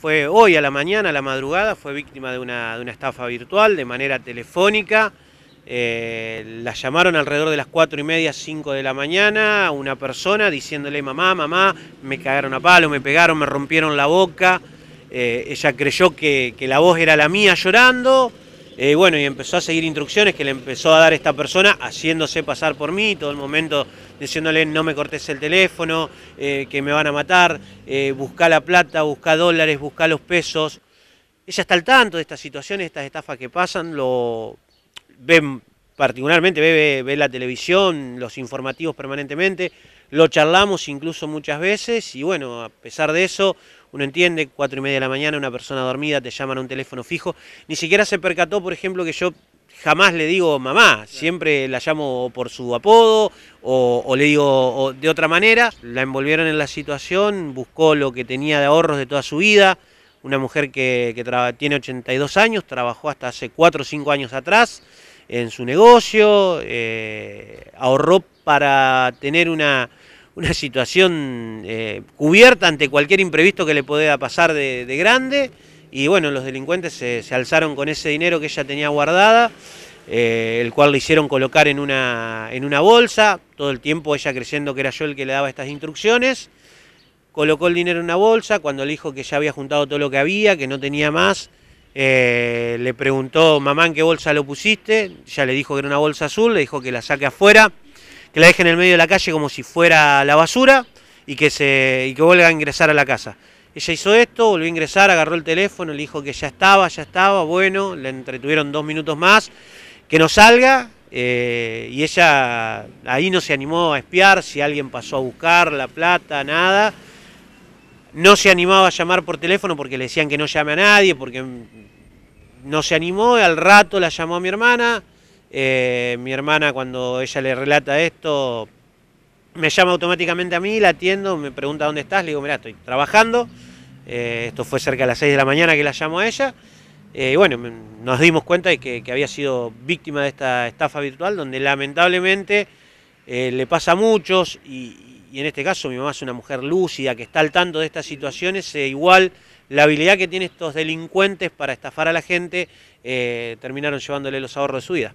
fue hoy a la mañana, a la madrugada, fue víctima de una, de una estafa virtual de manera telefónica. Eh, la llamaron alrededor de las 4 y media, 5 de la mañana, una persona diciéndole, mamá, mamá, me cagaron a palo, me pegaron, me rompieron la boca. Eh, ella creyó que, que la voz era la mía llorando. Eh, bueno, y empezó a seguir instrucciones que le empezó a dar esta persona, haciéndose pasar por mí, todo el momento diciéndole no me cortes el teléfono, eh, que me van a matar, eh, busca la plata, busca dólares, busca los pesos. Ella está al tanto de estas situaciones, estas estafas que pasan, lo ven particularmente ve, ve, la televisión, los informativos permanentemente, lo charlamos incluso muchas veces y bueno, a pesar de eso, uno entiende, cuatro y media de la mañana una persona dormida te llaman a un teléfono fijo, ni siquiera se percató, por ejemplo, que yo jamás le digo mamá, siempre la llamo por su apodo o, le digo de otra manera, la envolvieron en la situación, buscó lo que tenía de ahorros de toda su vida, una mujer que, que tiene 82 años, trabajó hasta hace 4 o 5 años atrás, en su negocio, eh, ahorró para tener una, situación eh, cubierta ante cualquier imprevisto que le pudiera pasar de, grande. Y bueno, los delincuentes se, alzaron con ese dinero que ella tenía guardada, eh, el cual le hicieron colocar en una, en una bolsa, todo el tiempo ella creyendo que era yo el que le daba estas instrucciones. Colocó el dinero en una bolsa, cuando le dijo que ya había juntado todo lo que había, que no tenía más, eh, le preguntó, mamá, ¿en qué bolsa lo pusiste? Ya le dijo que era una bolsa azul, le dijo que la saque afuera, que la deje en el medio de la calle como si fuera la basura y que, se, que vuelva a ingresar a la casa. Ella hizo esto, volvió a ingresar, agarró el teléfono, le dijo que ya estaba, ya estaba, bueno, le entretuvieron dos minutos más, que no salga, eh, y ella ahí no se animó a espiar si alguien pasó a buscar la plata, nada. No se animaba a llamar por teléfono porque le decían que no llame a nadie, porque no se animó. y Al rato la llamó a mi hermana. Eh, mi hermana, cuando ella le relata esto, me llama automáticamente a mí, la atiendo, me pregunta dónde estás. Le digo, mira, estoy trabajando. Eh, esto fue cerca de las 6 de la mañana que la llamó a ella. Eh, y bueno, nos dimos cuenta de que, había sido víctima de esta estafa virtual, donde lamentablemente le pasa a muchos y, y en este caso mi mamá es una mujer lúcida que está al tanto de estas situaciones, eh, igual la habilidad que tienen estos delincuentes para estafar a la gente, eh, terminaron llevándole los ahorros de su vida.